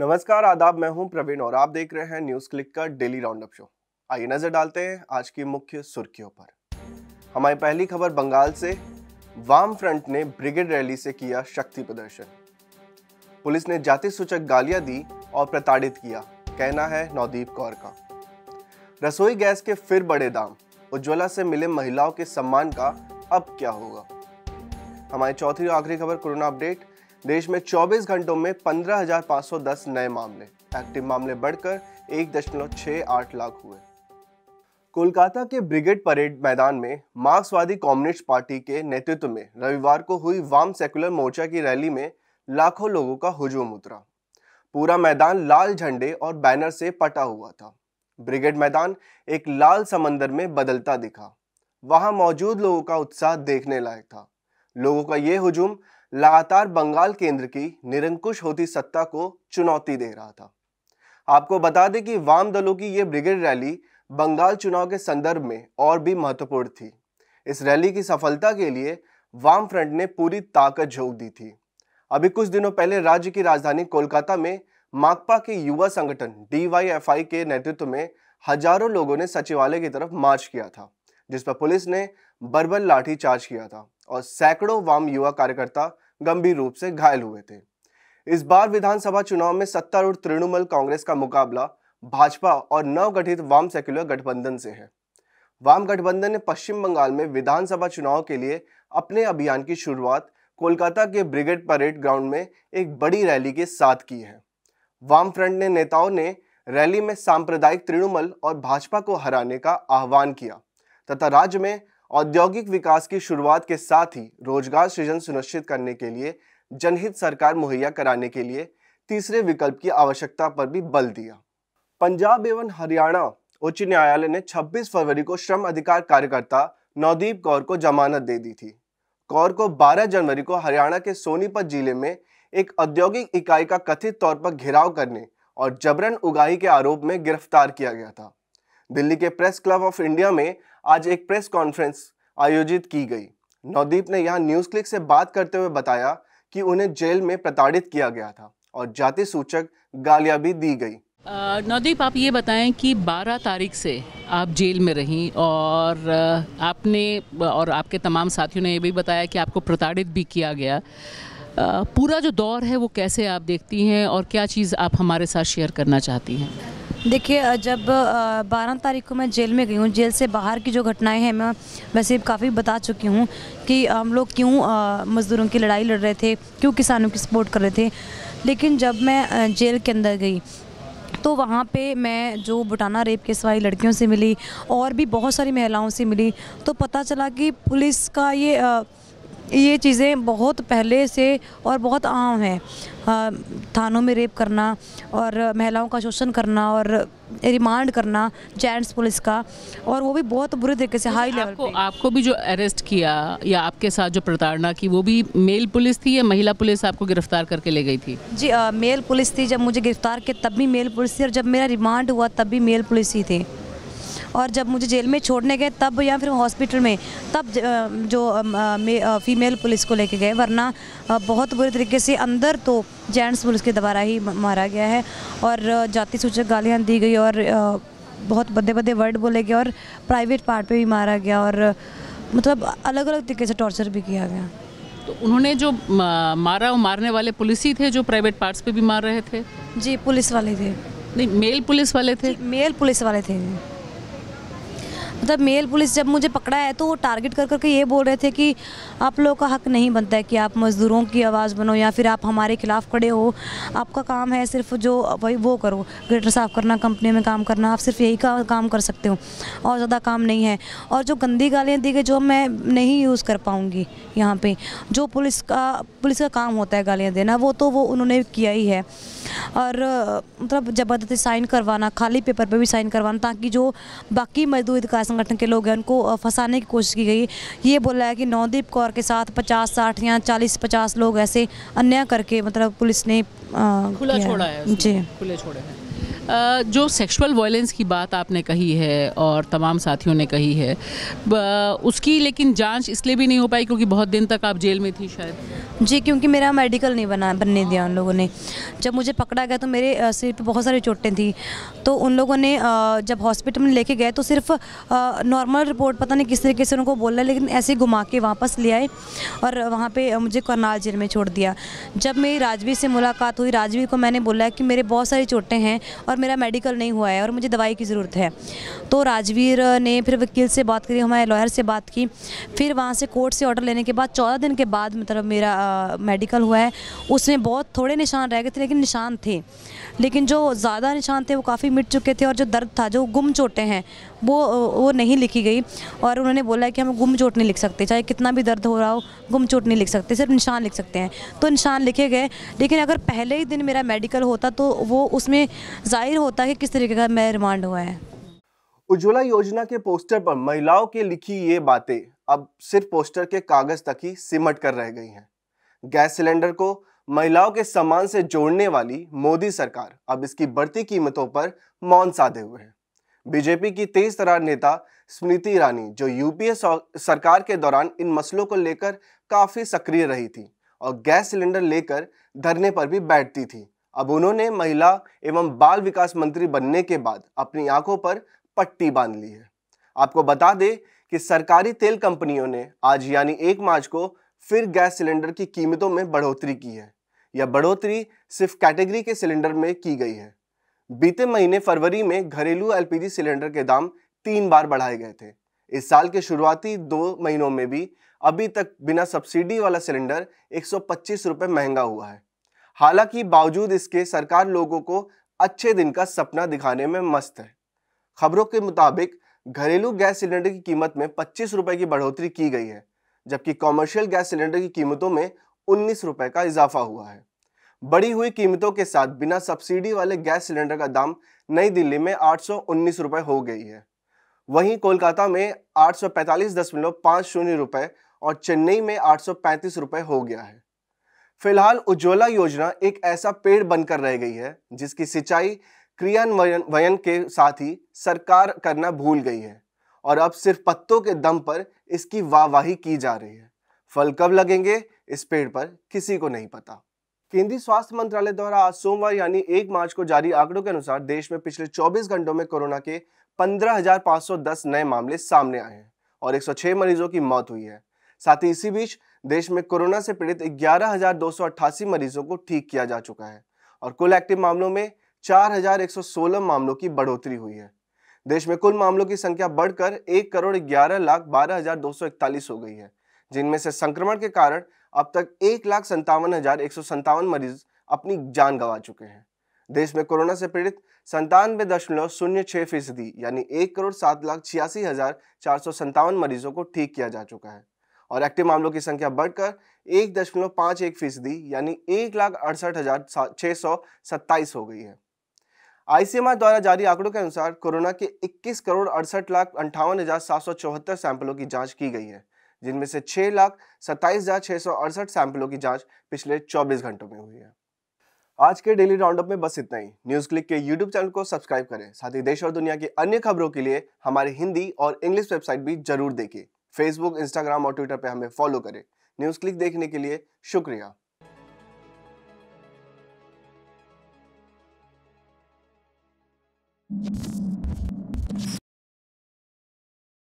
नमस्कार आदाब मैं हूं प्रवीण और आप देख रहे हैं न्यूज क्लिक का डेली राउंडअप शो आइए नजर डालते हैं आज की मुख्य सुर्खियों पर हमारी पहली खबर बंगाल से वाम फ्रंट ने ब्रिगेड रैली से किया शक्ति प्रदर्शन पुलिस ने जाति सूचक गालियां दी और प्रताड़ित किया कहना है नवदीप कौर का रसोई गैस के फिर बड़े दाम उज्ज्वला से मिले महिलाओं के सम्मान का अब क्या होगा हमारी चौथी और आखिरी खबर कोरोना अपडेट देश में 24 घंटों में 15,510 नए मामले एक्टिव मामले बढ़कर 1.68 लाख हुए कोलकाता के ब्रिगेड परेड मैदान में मार्क्सवादी कम्युनिस्ट पार्टी के नेतृत्व में रविवार को हुई वाम सेकुलर मोर्चा की रैली में लाखों लोगों का हुजूम उतरा पूरा मैदान लाल झंडे और बैनर से पटा हुआ था ब्रिगेड मैदान एक लाल समंदर में बदलता दिखा वहां मौजूद लोगों का उत्साह देखने लायक था लोगों का यह हुजूम लगातार बंगाल केंद्र की निरंकुश होती सत्ता को चुनौती दे रहा था आपको बता दें कि वाम दलों की यह ब्रिगेड रैली बंगाल चुनाव के संदर्भ में और भी महत्वपूर्ण थी इस रैली की सफलता के लिए वाम फ्रंट ने पूरी ताकत झोंक दी थी अभी कुछ दिनों पहले राज्य की राजधानी कोलकाता में माकपा के युवा संगठन डी के नेतृत्व में हजारों लोगों ने सचिवालय की तरफ मार्च किया था जिस पर पुलिस ने बर्बल लाठी चार्ज किया था और सैकड़ों वाम युवा कार्यकर्ता गंभीर रूप से घायल हुए थे इस बार विधानसभा चुनाव में सत्ता और तृणमूल कांग्रेस का मुकाबला भाजपा और नवगठित वाम सेक्युलर गठबंधन से है वाम गठबंधन ने पश्चिम बंगाल में विधानसभा चुनाव के लिए अपने अभियान की शुरुआत कोलकाता के ब्रिगेड परेड ग्राउंड में एक बड़ी रैली के साथ की है वाम फ्रंट ने नेताओं ने रैली में सांप्रदायिक तृणमूल और भाजपा को हराने का आह्वान किया तथा राज्य में औद्योगिक विकास की शुरुआत के साथ ही रोजगार सृजन सुनिश्चित करने के लिए जनहित सरकार मुहैया कराने के लिए तीसरे विकल्प की आवश्यकता पर भी बल दिया पंजाब एवं हरियाणा उच्च न्यायालय ने 26 फरवरी को श्रम अधिकार कार्यकर्ता नवदीप कौर को जमानत दे दी थी कौर को 12 जनवरी को हरियाणा के सोनीपत जिले में एक औद्योगिक इकाई का कथित तौर पर घेराव करने और जबरन उगाही के आरोप में गिरफ्तार किया गया था दिल्ली के प्रेस क्लब ऑफ इंडिया में आज एक प्रेस कॉन्फ्रेंस आयोजित की गई नवदीप ने यहाँ न्यूज़ क्लिक से बात करते हुए बताया कि उन्हें जेल में प्रताड़ित किया गया था और जाति सूचक गालियां भी दी गई नवदीप आप ये बताएं कि 12 तारीख से आप जेल में रहीं और आपने और आपके तमाम साथियों ने ये भी बताया कि आपको प्रताड़ित भी किया गया पूरा जो दौर है वो कैसे आप देखती हैं और क्या चीज़ आप हमारे साथ शेयर करना चाहती हैं देखिए जब बारह तारीख को मैं जेल में गई हूँ जेल से बाहर की जो घटनाएं हैं मैं वैसे काफ़ी बता चुकी हूँ कि हम लोग क्यों मज़दूरों की लड़ाई लड़ रहे थे क्यों किसानों की सपोर्ट कर रहे थे लेकिन जब मैं जेल के अंदर गई तो वहाँ पे मैं जो बुटाना रेप के सवाई लड़कियों से मिली और भी बहुत सारी महिलाओं से मिली तो पता चला कि पुलिस का ये ये चीज़ें बहुत पहले से और बहुत आम हैं थानों में रेप करना और महिलाओं का शोषण करना और रिमांड करना जेंट्स पुलिस का और वो भी बहुत बुरे तरीके से अच्छा, हाई लेवल आपको, आपको भी जो अरेस्ट किया या आपके साथ जो प्रताड़ना की वो भी मेल पुलिस थी या महिला पुलिस आपको गिरफ्तार करके ले गई थी जी आ, मेल पुलिस थी जब मुझे गिरफ्तार किया तब भी मेल पुलिस थी और जब मेरा रिमांड हुआ तब भी मेल पुलिस ही थी और जब मुझे जेल में छोड़ने गए तब या फिर हॉस्पिटल में तब जो फीमेल पुलिस को लेके गए वरना बहुत बुरे तरीके से अंदर तो जेंट्स पुलिस के द्वारा ही मारा गया है और जाति सूचक गालियाँ दी गई और बहुत बदे बदे वर्ड बोले गए और प्राइवेट पार्ट पर भी मारा गया और मतलब अलग अलग तरीके से टॉर्चर भी किया गया तो उन्होंने जो मारा और मारने वाले पुलिस ही थे जो प्राइवेट पार्ट्स पे भी मार रहे थे जी पुलिस वाले थे नहीं मेल पुलिस वाले थे मेल पुलिस वाले थे मतलब मेल पुलिस जब मुझे पकड़ा है तो वो टारगेट कर करके ये बोल रहे थे कि आप लोगों का हक नहीं बनता है कि आप मज़दूरों की आवाज़ बनो या फिर आप हमारे खिलाफ खड़े हो आपका काम है सिर्फ जो भाई वो करो ग्रेटर साफ़ करना कंपनी में काम करना आप सिर्फ यही का, काम कर सकते हो और ज़्यादा काम नहीं है और जो गंदी गालियाँ दी गई जो मैं नहीं यूज़ कर पाऊँगी यहाँ पर जो पुलिस का पुलिस का काम होता है गालियाँ देना वो तो वो उन्होंने किया ही है और मतलब ज़बरदस्ती साइन करवाना खाली पेपर पर भी साइन करवाना ताकि जो बाकी मजदूर का संगठन के लोग हैं उनको फंसाने की कोशिश की गई ये बोला है कि नवदीप कौर के साथ पचास साठ या चालीस पचास लोग ऐसे अन्याय करके मतलब पुलिस ने खुला छोड़ा है जी खुले छोड़े हैं जो सेक्सुअल वायलेंस की बात आपने कही है और तमाम साथियों ने कही है उसकी लेकिन जांच इसलिए भी नहीं हो पाई क्योंकि बहुत दिन तक आप जेल में थी शायद जी क्योंकि मेरा मेडिकल नहीं बना बनने दिया उन लोगों ने जब मुझे पकड़ा गया तो मेरे सिर पे बहुत सारी चोटें थी तो उन लोगों ने जब हॉस्पिटल में लेके गए तो सिर्फ नॉर्मल रिपोर्ट पता नहीं किस तरीके से उनको बोला लेकिन ऐसे घुमा के वापस ले आए और वहाँ पे मुझे करनाल जेल में छोड़ दिया जब मेरी राजवी से मुलाकात हुई राजवी को मैंने बोला कि मेरे बहुत सारी चोटें हैं और मेरा मेडिकल नहीं हुआ है और मुझे दवाई की ज़रूरत है तो राजवीर ने फिर वकील से बात करी हमारे लॉयर से बात की फिर वहाँ से कोर्ट से ऑर्डर लेने के बाद चौदह दिन के बाद मतलब मेरा मेडिकल हुआ है उसमें बहुत थोड़े निशान रह गए थे लेकिन निशान थे लेकिन जो ज़्यादा निशान थे वो काफ़ी मिट चुके थे और जो दर्द था जो गुम चोटे हैं वो वो नहीं लिखी गई और उन्होंने बोला कि हम गुम चोट नहीं लिख सकते चाहे कितना भी दर्द हो रहा हो गुम चोट नहीं लिख सकते सिर्फ निशान लिख सकते हैं तो निशान लिखे गए लेकिन अगर पहले ही दिन मेरा मेडिकल होता तो वो उसमें जाहिर होता है कि किस तरीके का मैं रिमांड हुआ है उज्ज्वला योजना के पोस्टर पर महिलाओं के लिखी ये बातें अब सिर्फ पोस्टर के कागज तक ही सिमट कर रह गई हैं गैस सिलेंडर को महिलाओं के सम्मान से जोड़ने वाली मोदी सरकार अब इसकी बढ़ती कीमतों पर मौन साधे हुए हैं बीजेपी की तेज तरार नेता स्मृति ईरानी जो यूपीए सरकार के दौरान इन मसलों को लेकर काफ़ी सक्रिय रही थी और गैस सिलेंडर लेकर धरने पर भी बैठती थी अब उन्होंने महिला एवं बाल विकास मंत्री बनने के बाद अपनी आंखों पर पट्टी बांध ली है आपको बता दें कि सरकारी तेल कंपनियों ने आज यानी एक मार्च को फिर गैस सिलेंडर की कीमतों में बढ़ोतरी की है यह बढ़ोतरी सिर्फ कैटेगरी के सिलेंडर में की गई है बीते महीने फरवरी में घरेलू एलपीजी सिलेंडर के दाम तीन बार बढ़ाए गए थे इस साल के शुरुआती दो महीनों में भी अभी तक बिना सब्सिडी वाला सिलेंडर एक सौ महंगा हुआ है हालांकि बावजूद इसके सरकार लोगों को अच्छे दिन का सपना दिखाने में मस्त है खबरों के मुताबिक घरेलू गैस सिलेंडर की कीमत में पच्चीस रुपए की बढ़ोतरी की गई है जबकि कॉमर्शियल गैस सिलेंडर की कीमतों में उन्नीस रुपए का इजाफा हुआ है बढ़ी हुई कीमतों के साथ बिना सब्सिडी वाले गैस सिलेंडर का दाम नई दिल्ली में आठ सौ उन्नीस रुपये हो गई है वहीं कोलकाता में आठ सौ पैंतालीस दशमलव पाँच शून्य रुपये और चेन्नई में आठ सौ पैंतीस रुपये हो गया है फिलहाल उज्ज्वला योजना एक ऐसा पेड़ बनकर रह गई है जिसकी सिंचाई क्रियान्वयन के साथ ही सरकार करना भूल गई है और अब सिर्फ पत्तों के दम पर इसकी वाहवाही की जा रही है फल कब लगेंगे इस पेड़ पर किसी को नहीं पता केंद्रीय स्वास्थ्य मंत्रालय द्वारा आज सोमवार यानी एक मार्च को जारी आंकड़ों के अनुसार देश में पिछले 24 घंटों में कोरोना के 15,510 नए मामले सामने आए हैं और 106 मरीजों की मौत हुई है साथ ही इसी बीच देश में कोरोना से पीड़ित ग्यारह मरीजों को ठीक किया जा चुका है और कुल एक्टिव मामलों में 4,116 मामलों की बढ़ोतरी हुई है देश में कुल मामलों की संख्या बढ़कर एक करोड़ ग्यारह लाख बारह हजार दो सौ इकतालीस हो गई है जिनमें से संक्रमण के कारण अब तक एक लाख संतावन हजार एक सौ संतावन मरीज अपनी जान गंवा चुके हैं देश में कोरोना से पीड़ित संतानवे दशमलव शून्य छह फीसदी यानी एक करोड़ सात लाख छियासी हजार चार सौ संतावन मरीजों को ठीक किया जा चुका है और एक्टिव मामलों की संख्या बढ़कर एक दशमलव पाँच एक फीसदी यानी एक लाख अड़सठ हज़ार छः सौ सत्ताईस हो गई है आईसीएमआर द्वारा जारी आंकड़ों के अनुसार कोरोना के 21 करोड़ अड़सठ लाख अंठावन हज़ार सात सौ चौहत्तर सैंपलों की जांच की गई है जिनमें से छह लाख सत्ताईस हज़ार छह सौ अड़सठ सैंपलों की जांच पिछले 24 घंटों में हुई है आज के डेली राउंडअप में बस इतना ही न्यूज़ क्लिक के यूट्यूब चैनल को सब्सक्राइब करें साथ ही देश और दुनिया की अन्य खबरों के लिए हमारी हिंदी और इंग्लिश वेबसाइट भी जरूर देखें फेसबुक इंस्टाग्राम और ट्विटर पर हमें फॉलो करें न्यूज़ क्लिक देखने के लिए शुक्रिया you